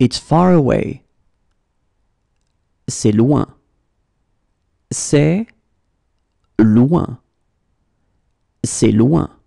It's far away. C'est loin. C'est loin. C'est loin.